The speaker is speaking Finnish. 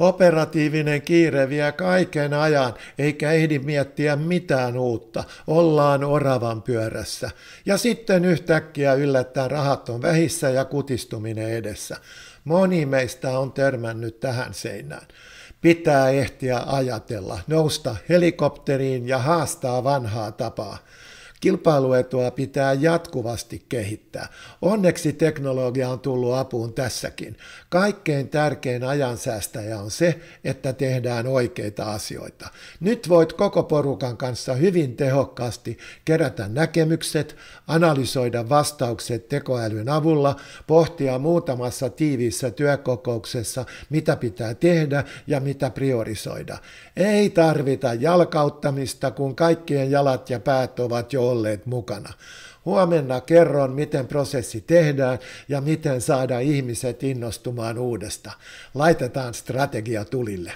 Operatiivinen kiire vie kaiken ajan, eikä ehdi miettiä mitään uutta. Ollaan oravan pyörässä. Ja sitten yhtäkkiä yllättää rahat on vähissä ja kutistuminen edessä. Moni meistä on törmännyt tähän seinään. Pitää ehtiä ajatella, nousta helikopteriin ja haastaa vanhaa tapaa kilpailuetua pitää jatkuvasti kehittää. Onneksi teknologia on tullut apuun tässäkin. Kaikkein tärkein ajansäästäjä on se, että tehdään oikeita asioita. Nyt voit koko porukan kanssa hyvin tehokkaasti kerätä näkemykset, analysoida vastaukset tekoälyn avulla, pohtia muutamassa tiiviissä työkokouksessa, mitä pitää tehdä ja mitä priorisoida. Ei tarvita jalkauttamista, kun kaikkien jalat ja päät ovat jo olleet mukana. Huomenna kerron, miten prosessi tehdään ja miten saada ihmiset innostumaan uudesta. Laitetaan strategia tulille.